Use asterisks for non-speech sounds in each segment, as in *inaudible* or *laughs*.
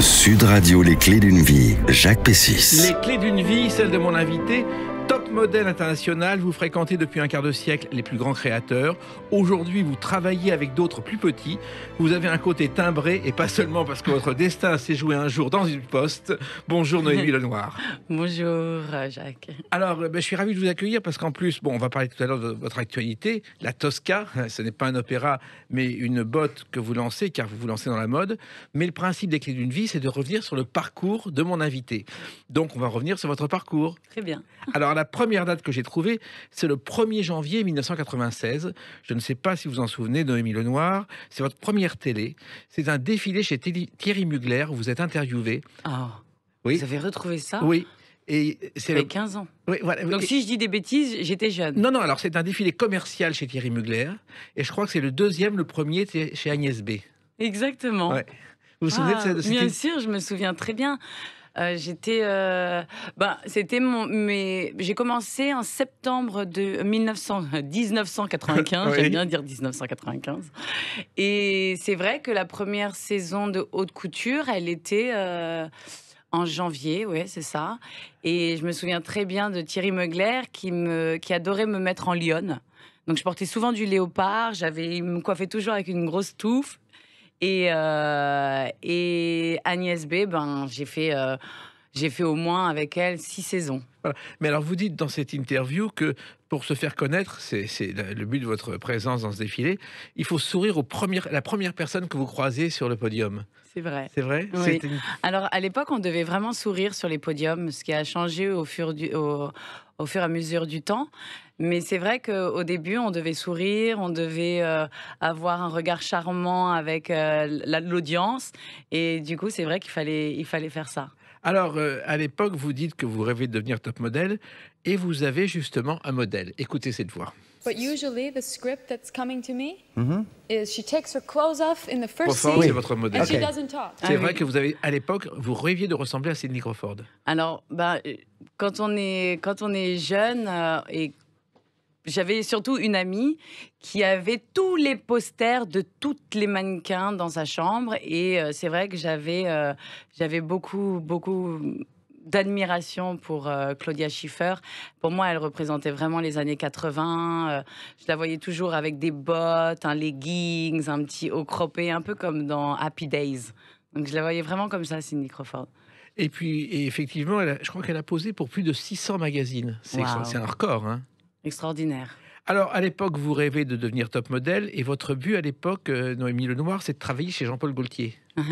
Sud Radio, les clés d'une vie, Jacques Pessis. Les clés d'une vie, celle de mon invité, modèle international, vous fréquentez depuis un quart de siècle les plus grands créateurs. Aujourd'hui, vous travaillez avec d'autres plus petits. Vous avez un côté timbré et pas seulement parce que votre destin s'est joué un jour dans une poste. Bonjour Noémie *laughs* Lenoir. Bonjour Jacques. Alors, euh, ben, je suis ravi de vous accueillir parce qu'en plus, bon, on va parler tout à l'heure de votre actualité. La Tosca, *laughs* ce n'est pas un opéra, mais une botte que vous lancez, car vous vous lancez dans la mode. Mais le principe des clés d'une vie, c'est de revenir sur le parcours de mon invité. Donc, on va revenir sur votre parcours. Très bien. Alors, la première première date que j'ai trouvée, c'est le 1er janvier 1996. Je ne sais pas si vous en souvenez, Noémie Lenoir. C'est votre première télé. C'est un défilé chez Thierry Mugler. Où vous êtes interviewé. Ah. oui. Vous avez retrouvé ça Oui. Et c'est 15 ans. Donc si je dis des bêtises, j'étais jeune. Non, non, alors c'est un défilé commercial chez Thierry Mugler. Et je crois que c'est le deuxième, le premier chez Agnès B. Exactement. Vous vous souvenez de ça ah, Bien sûr, je me souviens très bien. Euh, j'étais, euh, ben, c'était mais j'ai commencé en septembre de 1995. Euh, *laughs* j'aime bien dire 1995. Et c'est vrai que la première saison de haute couture, elle était. en janvier, oui, c'est ça. Et je me souviens très bien de Thierry Meugler qui, me, qui adorait me mettre en lionne. Donc je portais souvent du léopard, j'avais, il me coiffait toujours avec une grosse touffe. Et, euh, et Agnès B, ben, j'ai fait, euh, j'ai fait au moins avec elle six saisons. Mais alors vous dites dans cette interview que pour se faire connaître, c'est le but de votre présence dans ce défilé, il faut sourire aux premières, la première personne que vous croisez sur le podium. C'est vrai. C'est vrai oui. Alors à l'époque, on devait vraiment sourire sur les podiums, ce qui a changé au fur, du, au, au fur et à mesure du temps. Mais c'est vrai qu'au début, on devait sourire, on devait euh, avoir un regard charmant avec euh, l'audience. Et du coup, c'est vrai qu'il fallait, il fallait faire ça. Alors, euh, à l'époque, vous dites que vous rêvez de devenir top modèle et vous avez justement un modèle. Écoutez cette voix. Mais usually the script that's me mm-hmm. is she takes her clothes off in the first c'est votre modèle. C'est vrai que vous avez à l'époque, vous rêviez de ressembler à Sidney Crawford. Alors, bah, quand on est quand on est jeune et j'avais surtout une amie qui avait tous les posters de toutes les mannequins dans sa chambre et euh, c'est vrai que j'avais euh, j'avais beaucoup beaucoup d'admiration pour euh, Claudia Schiffer. Pour moi, elle représentait vraiment les années 80. je la voyais toujours avec des bottes, un leggings, un petit haut croppé, un peu comme dans Happy Days. Donc je la voyais vraiment comme ça, Cindy Crawford. Et puis, effectivement, je crois qu'elle a posé pour plus de 600 magazines. C'est un record. Hein. Extraordinaire. Alors, à l'époque, vous rêvez de devenir top modèle et votre but à l'époque, euh, Noémie Lenoir, c'est de travailler chez Jean-Paul Gaultier. *laughs*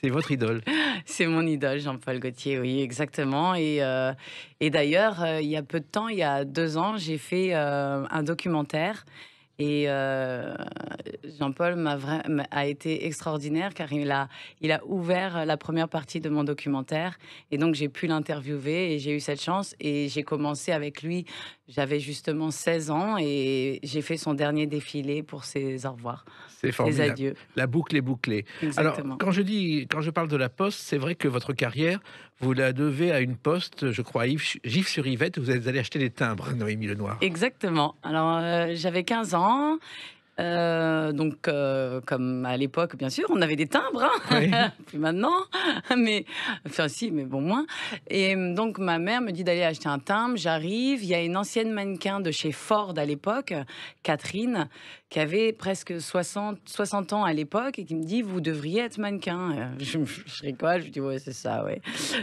c'est votre idole. C'est mon idole, Jean-Paul Gaultier, oui, exactement. Et, euh, d'ailleurs, euh, il y a peu de temps, il y a deux ans, j'ai fait un documentaire. Et Jean-Paul m'a, a été extraordinaire car il a, il a ouvert la première partie de mon documentaire. Et donc, j'ai pu l'interviewer et j'ai eu cette chance. Et j'ai commencé avec lui j'avais justement 16 ans et j'ai fait son dernier défilé pour ses au revoir. C'est Ses adieux. La boucle est bouclée. Alors, quand je dis, quand je parle de la Poste, c'est vrai que votre carrière, vous la devez à une Poste, je crois, Gif sur Yvette, vous êtes allé acheter des timbres, Noémie Lenoir. Exactement. Alors, euh, j'avais 15 ans euh, donc, euh, comme à l'époque, bien sûr, on avait des timbres, hein. *laughs* plus maintenant, mais enfin si, mais bon moins. Et euh, donc ma mère me dit d'aller acheter un timbre. J'arrive, il y a une ancienne mannequin de chez Ford à l'époque, Catherine, qui avait presque 60, 60 ans à l'époque et qui me dit Vous devriez être mannequin. Euh, *laughs* je, je rigole, je dis Ouais, c'est ça, ouais.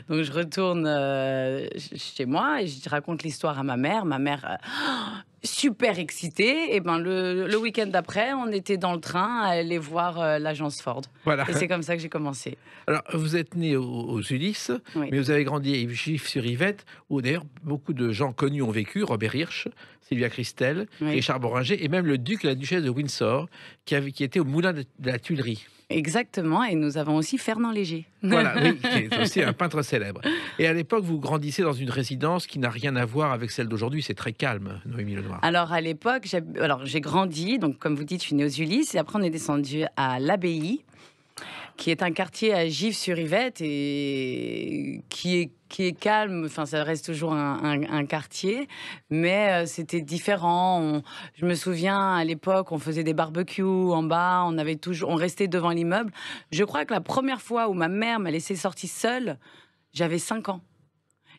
Donc je retourne euh, chez moi et je raconte l'histoire à ma mère. Ma mère. Euh, super excitée, et ben le, week-end d'après, on était dans le train à aller voir l'agence Ford. Voilà. Et c'est comme ça que j'ai commencé. Alors, vous êtes né aux, Ulysses, mais vous avez grandi à yves sur yvette où d'ailleurs beaucoup de gens connus ont vécu, Robert Hirsch, Sylvia Christel, et Richard boranger et même le duc et la duchesse de Windsor qui, avait, qui était au moulin de la Tuilerie. Exactement, et nous avons aussi Fernand Léger. *laughs* Voilà, oui, qui est aussi un peintre célèbre. Et à l'époque, vous grandissez dans une résidence qui n'a rien à voir avec celle d'aujourd'hui. C'est très calme, Noémie Lenoir. Alors à l'époque, j'ai grandi, donc comme vous dites, je suis née aux Ulysses, et après on est descendu à l'abbaye qui est un quartier à Gif-sur-Yvette et qui est qui est calme. Enfin, ça reste toujours un, quartier, mais euh, c'était différent. je me souviens à l'époque, on faisait des barbecues en bas. On avait toujours, on restait devant l'immeuble. Je crois que la première fois où ma mère m'a laissé sortir seule, j'avais 5 ans.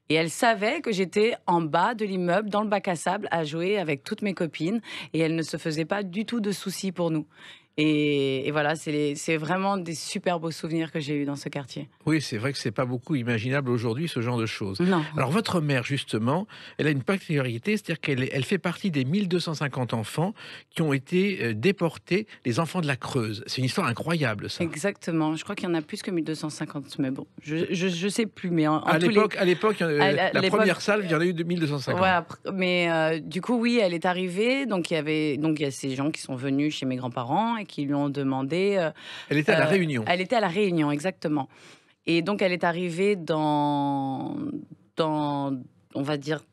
Et elle savait que j'étais en bas de l'immeuble, dans le bac à sable, à jouer avec toutes mes copines. Et elle ne se faisait pas du tout de soucis pour nous. Et, voilà, c'est vraiment des super beaux souvenirs que j'ai eus dans ce quartier. Oui, c'est vrai que c'est pas beaucoup imaginable aujourd'hui ce genre de choses. Non. Alors votre mère justement, elle a une particularité, c'est-à-dire qu'elle elle fait partie des 1250 enfants qui ont été euh, déportés, les enfants de la Creuse. C'est une histoire incroyable ça. Exactement. Je crois qu'il y en a plus que 1250, mais bon, je ne sais plus. Mais en, à l'époque, la première salle, il y en a eu 1250. Ouais, mais euh, du coup, oui, elle est arrivée, donc il y avait donc il y a ces gens qui sont venus chez mes grands-parents qui lui ont demandé. Euh, elle était à la euh, Réunion. Elle était à la Réunion, exactement. Et donc, elle est arrivée dans, dans on va dire,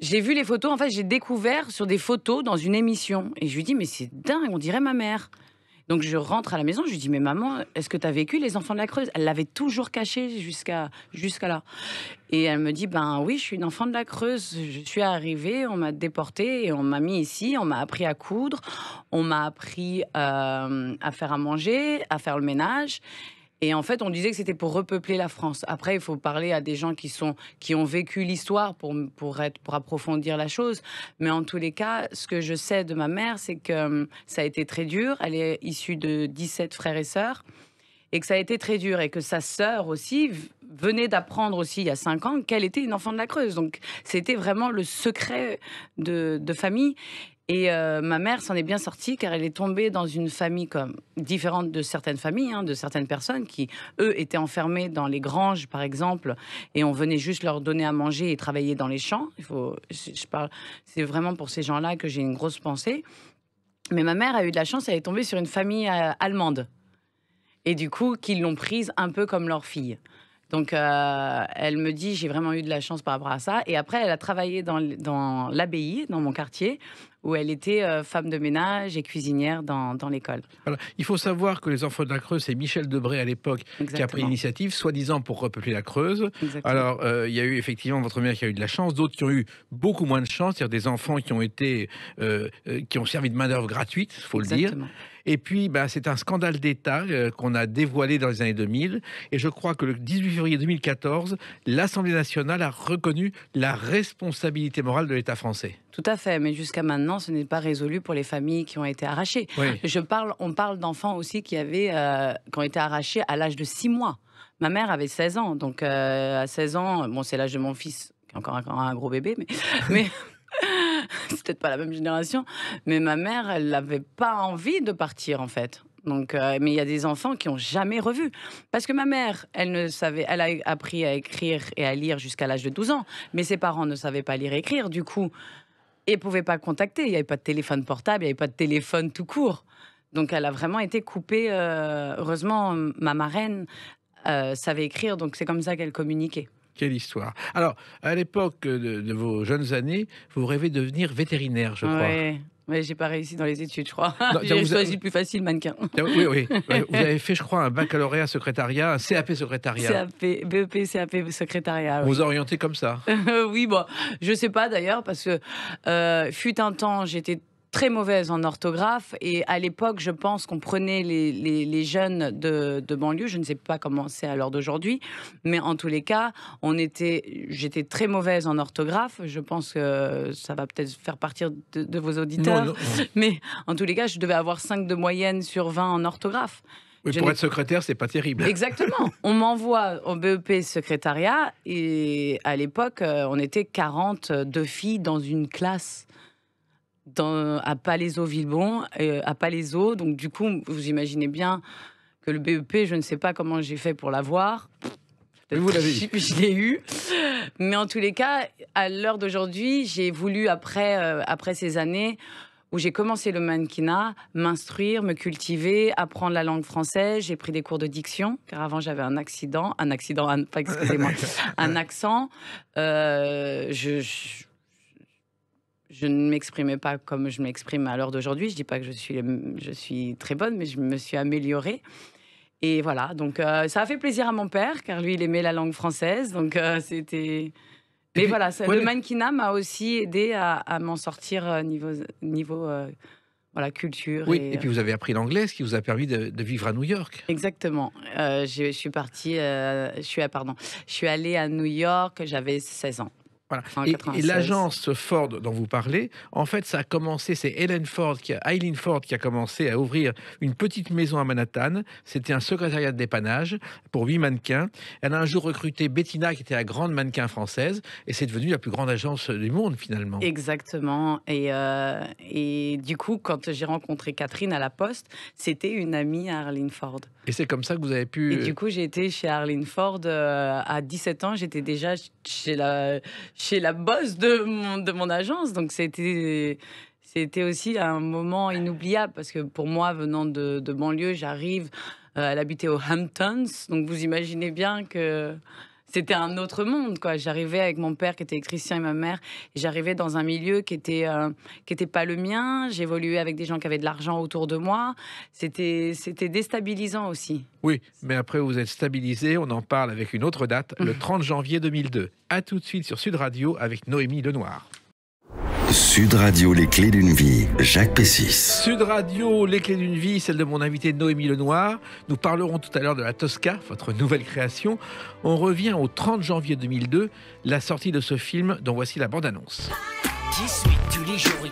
j'ai vu les photos, en fait, j'ai découvert sur des photos dans une émission. Et je lui dis, mais c'est dingue, on dirait ma mère. Donc je rentre à la maison, je lui dis mais maman, est-ce que tu as vécu les enfants de la Creuse Elle l'avait toujours caché jusqu'à jusqu'à là. Et elle me dit ben oui, je suis une enfant de la Creuse, je suis arrivée, on m'a déportée et on m'a mis ici, on m'a appris à coudre, on m'a appris euh, à faire à manger, à faire le ménage et en fait, on disait que c'était pour repeupler la France. Après, il faut parler à des gens qui, sont, qui ont vécu l'histoire pour, pour, pour approfondir la chose. Mais en tous les cas, ce que je sais de ma mère, c'est que hum, ça a été très dur. Elle est issue de 17 frères et sœurs. Et que ça a été très dur. Et que sa sœur aussi venait d'apprendre aussi il y a 5 ans qu'elle était une enfant de la Creuse. Donc c'était vraiment le secret de, de famille. Et euh, ma mère s'en est bien sortie car elle est tombée dans une famille comme différente de certaines familles, hein, de certaines personnes qui, eux, étaient enfermées dans les granges, par exemple, et on venait juste leur donner à manger et travailler dans les champs. Il faut, je parle, c'est vraiment pour ces gens-là que j'ai une grosse pensée. Mais ma mère a eu de la chance, elle est tombée sur une famille euh, allemande. Et du coup, qu'ils l'ont prise un peu comme leur fille. Donc, euh, elle me dit, j'ai vraiment eu de la chance par rapport à ça. Et après, elle a travaillé dans, l'abbaye, dans mon quartier, où elle était euh, femme de ménage et cuisinière dans, l'école. Alors, Il faut savoir que les enfants de la Creuse, c'est Michel Debré à l'époque qui a pris l'initiative, soi-disant pour repeupler la Creuse. Alors, euh, il y a eu effectivement votre mère qui a eu de la chance, d'autres qui ont eu beaucoup moins de chance, c'est-à-dire des enfants qui ont été, qui ont servi de main-d'œuvre gratuite, faut le dire. Et puis, ben, c'est un scandale d'État euh, qu'on a dévoilé dans les années 2000. Et je crois que le 18 février 2014, l'Assemblée nationale a reconnu la responsabilité morale de l'État français. Tout à fait, mais jusqu'à maintenant, ce n'est pas résolu pour les familles qui ont été arrachées. Je parle, on parle d'enfants aussi qui avaient, euh, ont été arrachés à l'âge de 6 mois. Ma mère avait 16 ans, donc euh, à 16 ans, bon, c'est l'âge de mon fils, qui est encore, un gros bébé, mais *laughs* *laughs* c'est peut-être pas la même génération, mais ma mère, elle n'avait pas envie de partir en fait. Donc, euh, mais il y a des enfants qui ont jamais revu. Parce que ma mère, elle ne savait, elle a appris à écrire et à lire jusqu'à l'âge de 12 ans, mais ses parents ne savaient pas lire et écrire, du coup, et pouvaient pas contacter. Il n'y avait pas de téléphone portable, il n'y avait pas de téléphone tout court. Donc, elle a vraiment été coupée. Euh, heureusement, ma marraine euh, savait écrire, donc c'est comme ça qu'elle communiquait. Quelle histoire. Alors, à l'époque de, vos jeunes années, vous rêvez de devenir vétérinaire, je crois. Ouais. Mais j'ai pas réussi dans les études, je crois. *laughs* J'ai choisi plus facile, mannequin. Ah oui, oui. *laughs* Vous avez fait, je crois, un baccalauréat secrétariat, un CAP secrétariat. CAP, BEP, CAP secrétariat. Vous orientez comme ça *laughs* Oui, bon, je sais pas d'ailleurs, parce que euh, fut un temps, j'étais très mauvaise en orthographe. Et à l'époque, je pense qu'on prenait les, jeunes de, banlieue. Je ne sais pas comment c'est à l'heure d'aujourd'hui, mais en tous les cas, on était, j'étais très mauvaise en orthographe. Je pense que ça va peut-être faire partir de, vos auditeurs. *laughs* Mais en tous les cas, je devais avoir 5 de moyenne sur 20 en orthographe. pour être secrétaire, c'est pas terrible. *laughs* Exactement. on m'envoie au BEP secrétariat et à l'époque, euh, on était 42 filles dans une classe dans, à Palaiso-Villebon, euh, à Palaiso. Donc, du coup, vous imaginez bien que le BEP, je ne sais pas comment j'ai fait pour l'avoir. Mais vous l'avez eu. *laughs* Je l'ai eu. Mais en tous les cas, à l'heure d'aujourd'hui, j'ai voulu, après, euh, après ces années où j'ai commencé le mannequinat, m'instruire, me cultiver, apprendre la langue française. J'ai pris des cours de diction, car avant j'avais un accident, un accident, un, excusez-moi, *laughs* un accent. Euh, je je ne m'exprimais pas comme je m'exprime à l'heure d'aujourd'hui. Je dis pas que je suis, je suis très bonne, mais je me suis améliorée. Et voilà, donc euh, ça a fait plaisir à mon père, car lui, il aimait la langue française. Donc euh, c'était. Mais voilà, le mannequinat m'a aussi aidé à, m'en sortir euh, niveau, niveau voilà, culture. Oui, et, puis vous avez appris l'anglais, ce qui vous a permis de, vivre à New York. Exactement. je, suis partie, je, suis, pardon, je suis allée à New York, j'avais 16 ans. Et, l'agence Ford dont vous parlez, en fait, ça a commencé, c'est Helen Ford, qui a, Ford, qui a commencé à ouvrir une petite maison à Manhattan. C'était un secrétariat de dépannage pour huit mannequins. Elle a un jour recruté Bettina, qui était la grande mannequin française, et c'est devenu la plus grande agence du monde, finalement. Exactement. Et, euh, et du coup, quand j'ai rencontré Catherine à la poste, c'était une amie à Arlene Ford. Et c'est comme ça que vous avez pu... Et euh, du coup, j'ai été chez Arlene Ford euh, à 17 ans. J'étais déjà chez la chez la boss de mon, de mon agence. Donc c'était aussi un moment inoubliable parce que pour moi, venant de, banlieue, j'arrive. Euh, à l'habiter aux Hamptons, donc vous imaginez bien que c'était un autre monde quoi. J'arrivais avec mon père qui était électricien et ma mère, j'arrivais dans un milieu euh, qui était pas le mien, j'évoluais avec des gens qui avaient de l'argent autour de moi, c'était c'était déstabilisant aussi. Oui, mais après vous êtes stabilisé, on en parle avec une autre date, le 30 *laughs* janvier 2002. À tout de suite sur Sud Radio avec Noémie Lenoir. Sud Radio, les clés d'une vie, Jacques Pessis. Sud Radio, les clés d'une vie, celle de mon invité Noémie Lenoir. Nous parlerons tout à l'heure de la Tosca, votre nouvelle création. On revient au 30 janvier 2002, la sortie de ce film dont voici la bande-annonce. tous les jours,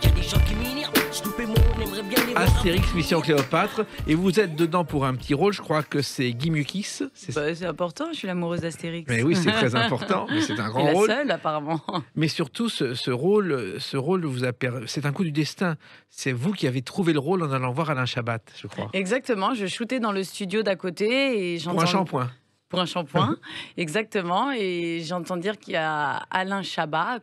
Astérix Mission Cléopâtre. Et vous êtes dedans pour un petit rôle, je crois que c'est Guy Mukis. Bah, c'est important, je suis l'amoureuse d'Astérix. Mais oui, c'est très *laughs* important, c'est un grand la rôle. seule, apparemment. *laughs* Mais surtout, ce, rôle, ce rôle vous c'est un coup du destin. C'est vous qui avez trouvé le rôle en allant voir Alain Chabat, je crois. Exactement, je shootais dans le studio d'à côté. Et pour un shampoing pour un shampoing, *laughs* exactement. Et j'entends dire qu'il y a Alain Chabat,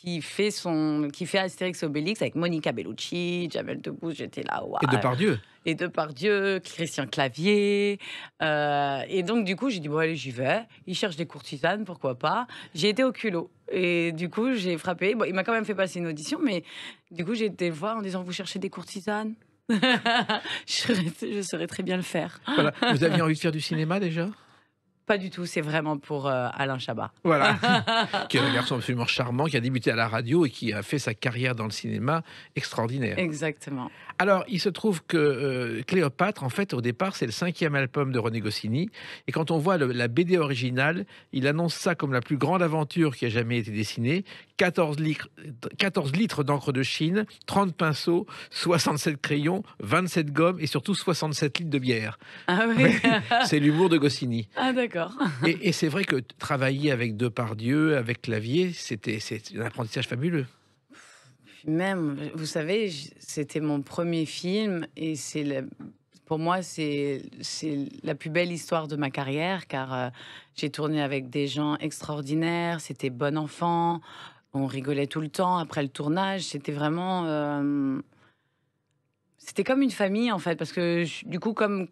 qui fait son qui fait Astérix Obélix avec Monica Bellucci, Jamel Debbouze, j'étais là wow. Et Depardieu. Et Dieu Christian Clavier. Euh, et donc du coup, j'ai dit bon allez, j'y vais. Il cherche des courtisanes, pourquoi pas. J'ai été au culot. Et du coup, j'ai frappé. Bon, il m'a quand même fait passer une audition, mais du coup, j'ai été le voir en disant vous cherchez des courtisanes *laughs* je, saurais, très bien le faire. Vous aviez envie de faire du cinéma déjà pas du tout, c'est vraiment pour euh, Alain Chabat. Voilà, *laughs* qui est un garçon absolument charmant, qui a débuté à la radio et qui a fait sa carrière dans le cinéma extraordinaire. Exactement. Alors, il se trouve que euh, Cléopâtre, en fait, au départ, c'est le cinquième album de René Goscinny. Et quand on voit la BD originale, il annonce ça comme la plus grande aventure qui a jamais été dessinée. 14 litres, 14 litres d'encre de Chine, 30 pinceaux, 67 crayons, 27 gommes et surtout 67 litres de bière. Ah oui. *laughs* c'est l'humour de Goscinny. Ah d'accord. Et, c'est vrai que travailler avec Depardieu, avec Clavier, c'était un apprentissage fabuleux. Même, vous savez, c'était mon premier film et c'est pour moi, c'est la plus belle histoire de ma carrière car euh, j'ai tourné avec des gens extraordinaires, c'était bon enfant, on rigolait tout le temps après le tournage, c'était vraiment... Euh, c'était comme une famille en fait, parce que du coup, comme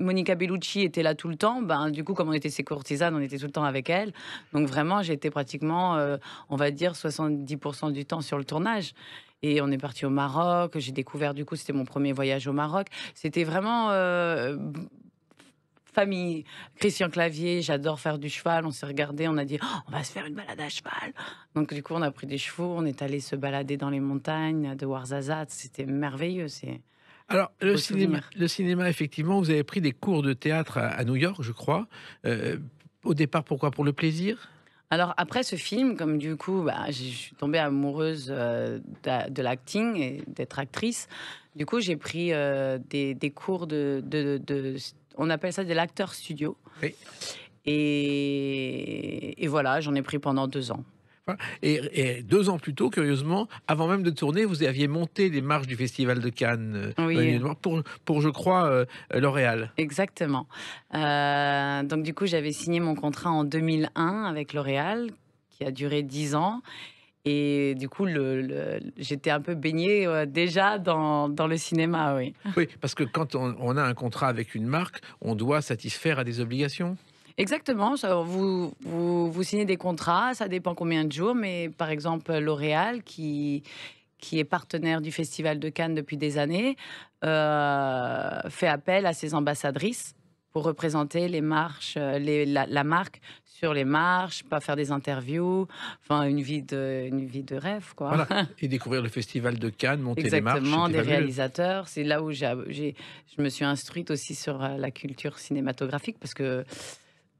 Monica Bellucci était là tout le temps, ben, du coup, comme on était ses courtisanes, on était tout le temps avec elle. Donc vraiment, j'étais pratiquement, euh, on va dire, 70% du temps sur le tournage. Et on est parti au Maroc. J'ai découvert, du coup, c'était mon premier voyage au Maroc. C'était vraiment euh, famille. Christian Clavier, j'adore faire du cheval. On s'est regardé, on a dit, oh, on va se faire une balade à cheval. Donc, du coup, on a pris des chevaux, on est allé se balader dans les montagnes de Warzazat, C'était merveilleux. C'est. Alors, le cinéma, le cinéma, effectivement, vous avez pris des cours de théâtre à, New York, je crois. Euh, au départ, pourquoi Pour le plaisir alors après ce film, comme du coup, bah, je suis tombée amoureuse euh, de, l'acting et d'être actrice, du coup j'ai pris euh, des, cours de, on appelle ça de l'acteur studio. et voilà, j'en ai pris pendant deux ans. Et, deux ans plus tôt, curieusement, avant même de tourner, vous aviez monté les marches du Festival de Cannes euh, pour, pour, je crois, euh, euh, L'Oréal. Exactement. donc du coup, j'avais signé mon contrat en 2001 avec L'Oréal, qui a duré dix ans. Et du coup, j'étais un peu baignée déjà dans, le cinéma, oui. Oui, parce que quand on a un contrat avec une marque, on doit satisfaire à des obligations. Exactement. Vous, vous, signez des contrats, ça dépend combien de jours, mais par exemple, L'Oréal, qui, qui est partenaire du Festival de Cannes depuis des années, euh, fait appel à ses ambassadrices pour représenter les marches, euh, la, marque sur les marches, pas faire des interviews, enfin une vie de, une vie de rêve quoi. Voilà. *laughs* Et découvrir le festival de Cannes, monter les marches. Exactement, des réalisateurs. C'est là où j'ai, je me suis instruite aussi sur euh, la culture cinématographique parce que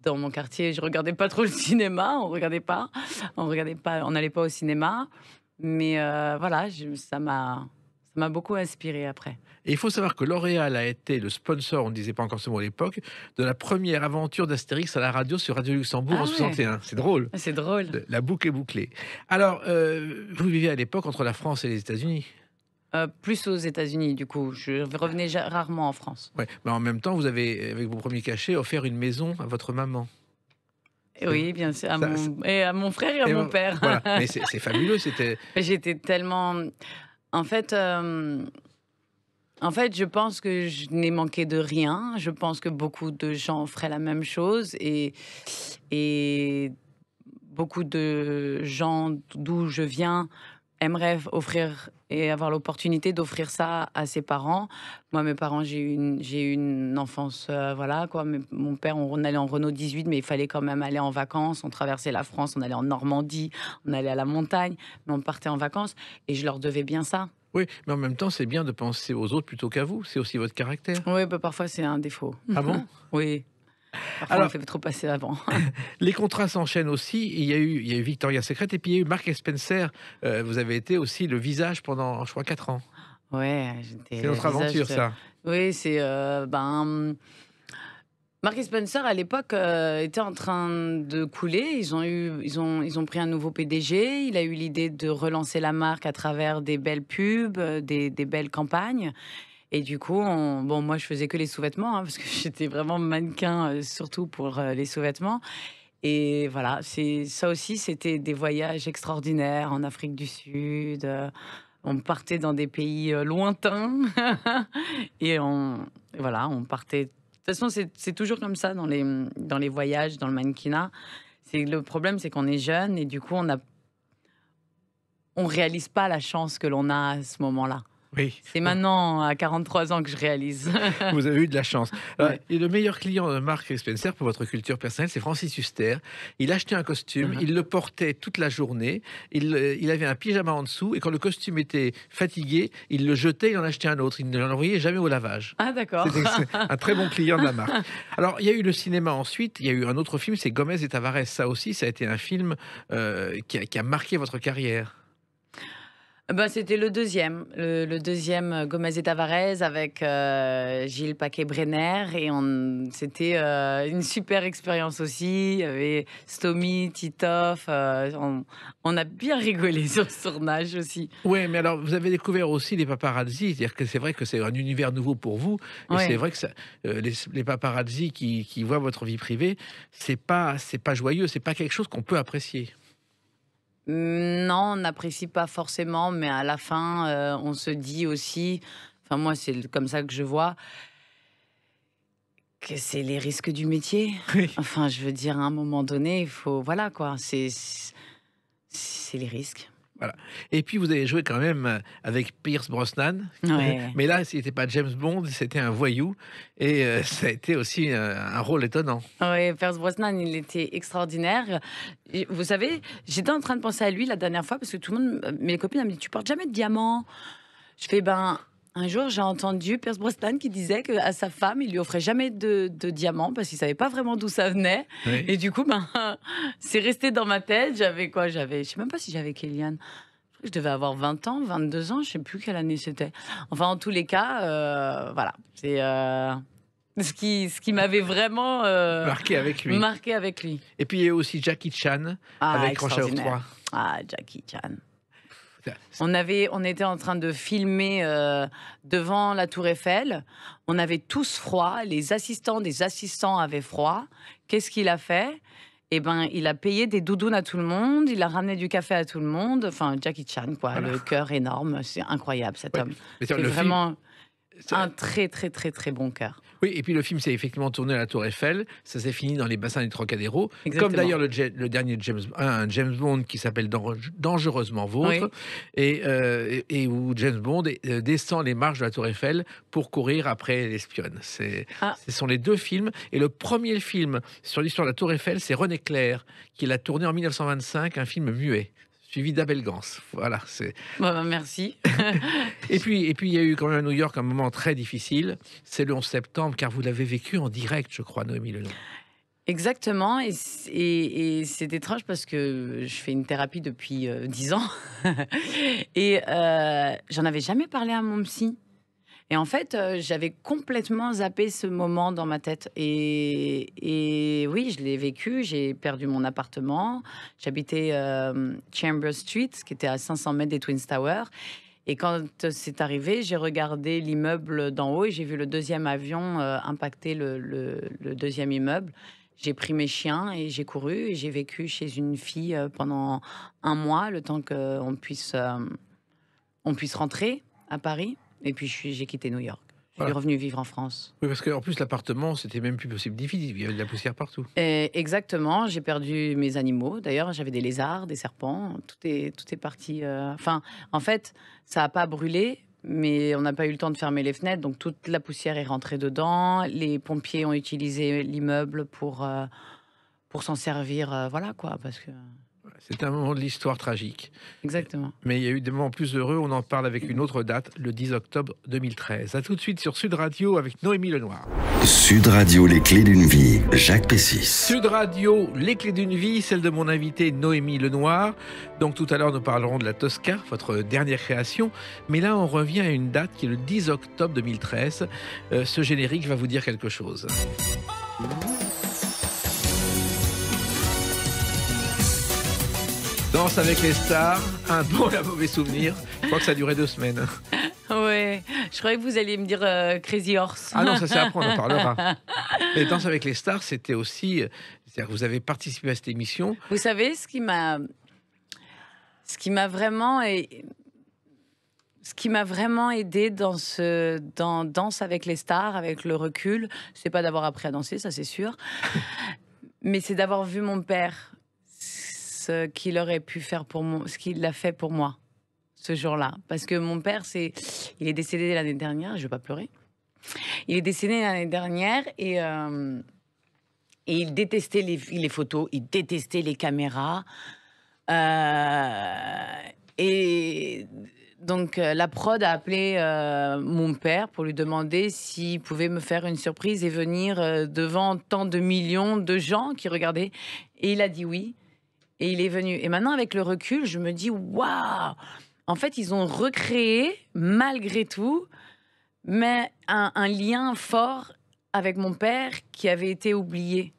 dans mon quartier, je regardais pas trop le cinéma, on regardait pas, on regardait pas, on n'allait pas au cinéma. Mais euh, voilà, ça m'a ça m'a beaucoup inspiré après. Et il faut savoir que L'Oréal a été le sponsor, on ne disait pas encore ce mot à l'époque, de la première aventure d'Astérix à la radio sur Radio Luxembourg ah en 61. C'est drôle. C'est drôle. La boucle est bouclée. Alors, vous euh, vivez à l'époque entre la France et les États-Unis euh, plus aux États-Unis, du coup. Je revenais rarement en France. Mais en même temps, vous avez, avec vos premiers cachets, offert une maison à votre maman. Eh oui, bien sûr. À mon... Et à mon frère et à mon père. *laughs* Mais c'est fabuleux. J'étais tellement. En fait. Euh, en fait, je pense que je n'ai manqué de rien. Je pense que beaucoup de gens feraient la même chose. Et, et beaucoup de gens d'où je viens aimerait offrir et avoir l'opportunité d'offrir ça à ses parents. Moi, mes parents, j'ai une, j'ai une enfance, euh, voilà quoi. Mais mon père, on, allait en Renault 18, mais il fallait quand même aller en vacances. On traversait la France, on allait en Normandie, on allait à la montagne, mais on partait en vacances et je leur devais bien ça. Oui, mais en même temps, c'est bien de penser aux autres plutôt qu'à vous. C'est aussi votre caractère. Oui, bah, parfois c'est un défaut. Ah bon Oui. Alors, on fait trop passer avant. *laughs* les contrats s'enchaînent aussi. Il y, a eu, il y Victoria's Secret et puis il y a eu Marc Spencer. Euh, vous avez été aussi le visage pendant, je crois, 4 ans. Ouais, C'est notre aventure, ça. Oui, c'est. Euh, ben. Mark Spencer, à l'époque, euh, était en train de couler. Ils ont, eu, ils, ont, ils ont pris un nouveau PDG. Il a eu l'idée de relancer la marque à travers des belles pubs, euh, des belles campagnes. Et du coup, bon, moi, je faisais que les sous-vêtements, hein, *laughs* parce que j'étais vraiment mannequin, euh, surtout pour euh, les sous-vêtements. Et voilà, c'est ça aussi, c'était des voyages extraordinaires en Afrique du Sud. Euh, on partait dans des pays lointains. *laughs* et on, voilà, on partait. De toute façon, c'est toujours comme ça dans les, dans les voyages, dans le mannequinat. Le problème, c'est qu'on est jeune et du coup, on a on réalise pas la chance que l'on a à ce moment-là. C'est maintenant à 43 ans que je réalise. *laughs* Vous avez eu de la chance. Euh, et le meilleur client de Marc Spencer pour votre culture personnelle, c'est Francis Huster. Il achetait un costume, uh-huh. il le portait toute la journée, euh, il, avait un pyjama en dessous, et quand le costume était fatigué, il le jetait, il en achetait un autre. Il ne l'envoyait jamais au lavage. Ah d'accord. un très bon client de la marque. *laughs* Alors, il y a eu le cinéma ensuite, il y a eu un autre film, c'est Gomez et Tavares. Ça aussi, ça a été un film euh, qui a marqué votre carrière. Eh ben, C'était le deuxième, le, deuxième euh, Gomez et Tavares avec euh, Gilles Paquet-Brenner. Et c'était euh, une super expérience aussi. Il y avait Stomy, Titoff. on, a bien rigolé *laughs* sur ce tournage aussi. Oui, mais alors vous avez découvert aussi les paparazzi. C'est-à-dire que c'est vrai que c'est un univers nouveau pour vous. Et c'est vrai que les, paparazzis paparazzi qui, voient votre vie privée, c'est pas, pas joyeux, c'est pas quelque chose qu'on peut apprécier. Non, on n'apprécie pas forcément, mais à la fin, euh, on se dit aussi, enfin moi c'est comme ça que je vois, que c'est les risques du métier. Enfin, je veux dire, à un moment donné, il faut, voilà quoi, c'est les risques. Et puis vous avez joué quand même euh, avec Pierce Brosnan, *laughs* mais là c'était pas James Bond, c'était un voyou et euh, ça a été aussi euh, un rôle étonnant. Oui, Pierce Brosnan, il était extraordinaire. vous savez, j'étais en train de penser à lui la dernière fois parce que tout le monde, mes copines, m'ont dit tu portes jamais de diamants Je fais ben un jour, j'ai entendu Pierce Brosnan qui disait que à sa femme, il lui offrait jamais de, de diamants parce qu'il savait pas vraiment d'où ça venait. Et du coup, ben, *laughs* c'est resté dans ma tête. J'avais quoi J'avais, je sais même pas si j'avais Kéliane. Je devais avoir 20 ans, 22 ans, je sais plus quelle année c'était. Enfin, en tous les cas, euh, voilà. C'est euh, ce qui, ce qui m'avait vraiment euh, marqué avec lui. Marqué avec lui. Et puis il y a aussi Jackie Chan ah, avec Rochelle 3. Ah, Jackie Chan. On, avait, on était en train de filmer euh, devant la Tour Eiffel. On avait tous froid. Les assistants des assistants avaient froid. Qu'est-ce qu'il a fait eh ben, il a payé des doudounes à tout le monde, il a ramené du café à tout le monde. Enfin, Jackie Chan, quoi, le cœur énorme, c'est incroyable cet homme. C'est vraiment un très, très, très, très bon cœur. Oui, et puis le film s'est effectivement tourné à la Tour Eiffel. Ça s'est fini dans les bassins du Trocadéro. Comme d'ailleurs le, dernier James, Bond qui s'appelle Dangereusement Vôtre. Euh, et, et, où James Bond euh, descend les marches de la Tour Eiffel pour courir après l'espionne. Ah. Ce sont les deux films. Et le premier film sur l'histoire de la Tour Eiffel, c'est René Clair qui l'a tourné en 1925, un film muet suivi d'Abel Gans. Voilà, c'est. Ben, merci. *laughs* et puis, et puis, il y a eu quand même à New York un moment très difficile. C'est le 11 septembre, car vous l'avez vécu en direct, je crois, Noémie le Exactement, et, c'est étrange parce que je fais une thérapie depuis euh, dix ans *laughs* et euh, j'en avais jamais parlé à mon psy. Et en fait, euh, j'avais complètement zappé ce moment dans ma tête. Et, oui, je l'ai vécu. J'ai perdu mon appartement. J'habitais euh, Chambers Street, qui était à 500 mètres des Twin Towers. Et quand euh, c'est arrivé, j'ai regardé l'immeuble d'en haut et j'ai vu le deuxième avion impacter le, deuxième immeuble. J'ai pris mes chiens et j'ai couru et j'ai vécu chez une fille pendant un mois, le temps qu'on puisse, on puisse rentrer à Paris. Et puis j'ai quitté New York. Je suis revenu vivre en France. Oui, parce qu'en plus, l'appartement, c'était même plus possible d'y Il y avait de la poussière partout. Et exactement. J'ai perdu mes animaux. D'ailleurs, j'avais des lézards, des serpents. Tout est, tout est parti. Euh, enfin, en fait, ça n'a pas brûlé, mais on n'a pas eu le temps de fermer les fenêtres. Donc, toute la poussière est rentrée dedans. Les pompiers ont utilisé l'immeuble pour, euh, pour s'en servir. Euh, voilà, quoi. Parce que. C'est un moment de l'histoire tragique. Exactement. Mais il y a eu des moments plus heureux. On en parle avec une autre date, le 10 octobre 2013. A tout de suite sur Sud Radio avec Noémie Lenoir. Sud Radio, les clés d'une vie, Jacques Pessis. Sud Radio, les clés d'une vie, celle de mon invité Noémie Lenoir. Donc tout à l'heure, nous parlerons de la Tosca, votre dernière création. Mais là, on revient à une date qui est le 10 octobre 2013. Euh, ce générique va vous dire quelque chose. Danse avec les stars, un bon et un mauvais souvenir. Je crois que ça a duré deux semaines. Ouais, je croyais que vous alliez me dire euh, Crazy Horse. Ah non, ça c'est après, on en parlera. Mais Danse avec les stars, c'était aussi. Euh, vous avez participé à cette émission. Vous savez, ce qui m'a. Ce qui m'a vraiment. Ce qui m'a vraiment aidé dans ce Danse avec les stars, avec le recul, c'est pas d'avoir appris à danser, ça c'est sûr, *laughs* mais c'est d'avoir vu mon père qu'il aurait pu faire pour moi, ce qu'il a fait pour moi ce jour-là. Parce que mon père, c'est, il est décédé l'année dernière, je vais pas pleurer. Il est décédé l'année dernière et, euh, et il détestait les... photos, il détestait les caméras. Euh, et donc euh, la prod a appelé mon père pour lui demander s'il pouvait me faire une surprise et venir devant tant de millions de gens qui regardaient. Et il a dit oui. Et il est venu. Et maintenant, avec le recul, je me dis, waouh En fait, ils ont recréé, malgré tout, mais un, lien fort avec mon père qui avait été oublié.